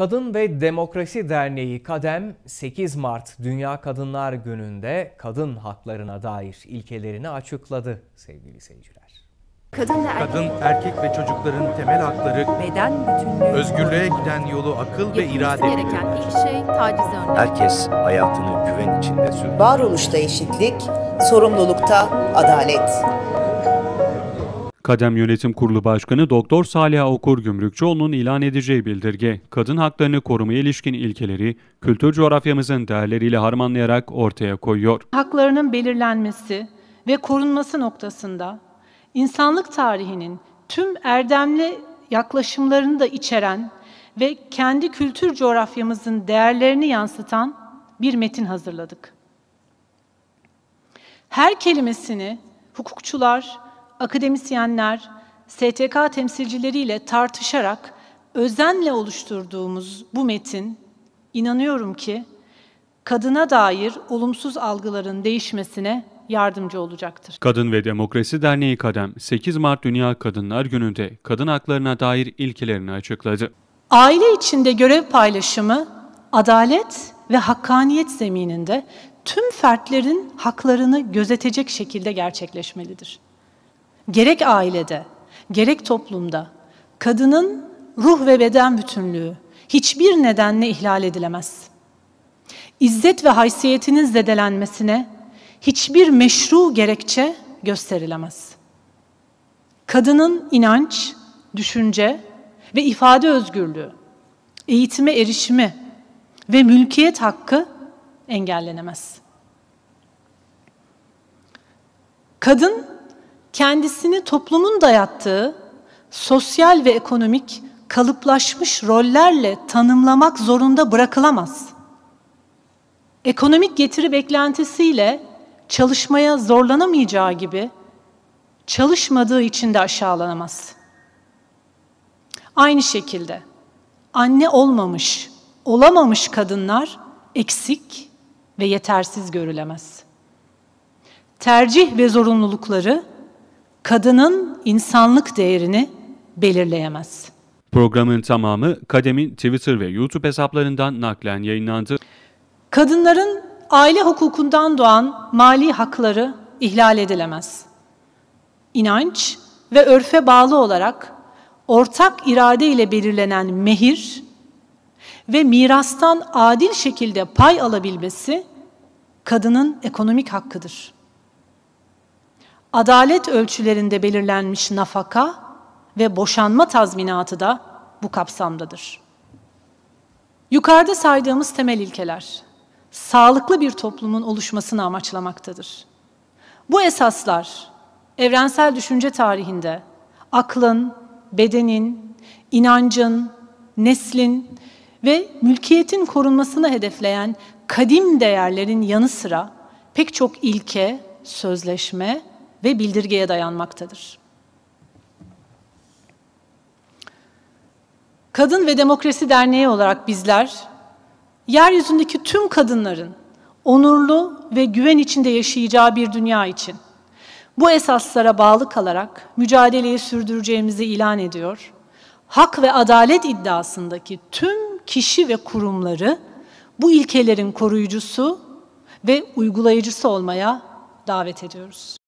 Kadın ve Demokrasi Derneği Kadem 8 Mart Dünya Kadınlar Günü'nde kadın haklarına dair ilkelerini açıkladı sevgili seyirciler. Kadın, Kadın, erkek ve çocukların temel hakları, beden bütünlüğü, özgürlüğe giden yolu akıl ve irade. gereken ilk şey tacize önlemek. Herkes hayatını güven içinde sürdürür. Varoluşta eşitlik, sorumlulukta adalet. Kadem Yönetim Kurulu Başkanı Doktor Salih Okur Gümrükçüoğlu'nun ilan edeceği bildirge, kadın haklarını korumaya ilişkin ilkeleri kültür coğrafyamızın değerleriyle harmanlayarak ortaya koyuyor. Haklarının belirlenmesi ve korunması noktasında insanlık tarihinin tüm erdemli yaklaşımlarını da içeren ve kendi kültür coğrafyamızın değerlerini yansıtan bir metin hazırladık. Her kelimesini hukukçular, akademisyenler, STK temsilcileriyle tartışarak özenle oluşturduğumuz bu metin, inanıyorum ki kadına dair olumsuz algıların değişmesine yardımcı olacaktır. Kadın ve Demokrasi Derneği Kadem 8 Mart Dünya Kadınlar Günü'nde kadın haklarına dair ilkelerini açıkladı. Aile içinde görev paylaşımı adalet ve hakkaniyet zemininde tüm fertlerin haklarını gözetecek şekilde gerçekleşmelidir gerek ailede, gerek toplumda kadının ruh ve beden bütünlüğü hiçbir nedenle ihlal edilemez. İzzet ve haysiyetinin zedelenmesine hiçbir meşru gerekçe gösterilemez. Kadının inanç, düşünce ve ifade özgürlüğü, eğitime erişimi ve mülkiyet hakkı engellenemez. Kadın kendisini toplumun dayattığı sosyal ve ekonomik kalıplaşmış rollerle tanımlamak zorunda bırakılamaz. Ekonomik getiri beklentisiyle çalışmaya zorlanamayacağı gibi çalışmadığı için de aşağılanamaz. Aynı şekilde anne olmamış, olamamış kadınlar eksik ve yetersiz görülemez. Tercih ve zorunlulukları kadının insanlık değerini belirleyemez. Programın tamamı Kadem'in Twitter ve YouTube hesaplarından naklen yayınlandı. Kadınların aile hukukundan doğan mali hakları ihlal edilemez. İnanç ve örfe bağlı olarak ortak irade ile belirlenen mehir ve mirastan adil şekilde pay alabilmesi kadının ekonomik hakkıdır. Adalet ölçülerinde belirlenmiş nafaka ve boşanma tazminatı da bu kapsamdadır. Yukarıda saydığımız temel ilkeler sağlıklı bir toplumun oluşmasını amaçlamaktadır. Bu esaslar evrensel düşünce tarihinde aklın, bedenin, inancın, neslin ve mülkiyetin korunmasını hedefleyen kadim değerlerin yanı sıra pek çok ilke, sözleşme ve bildirgeye dayanmaktadır. Kadın ve Demokrasi Derneği olarak bizler, yeryüzündeki tüm kadınların onurlu ve güven içinde yaşayacağı bir dünya için bu esaslara bağlı kalarak mücadeleyi sürdüreceğimizi ilan ediyor. Hak ve adalet iddiasındaki tüm kişi ve kurumları bu ilkelerin koruyucusu ve uygulayıcısı olmaya davet ediyoruz.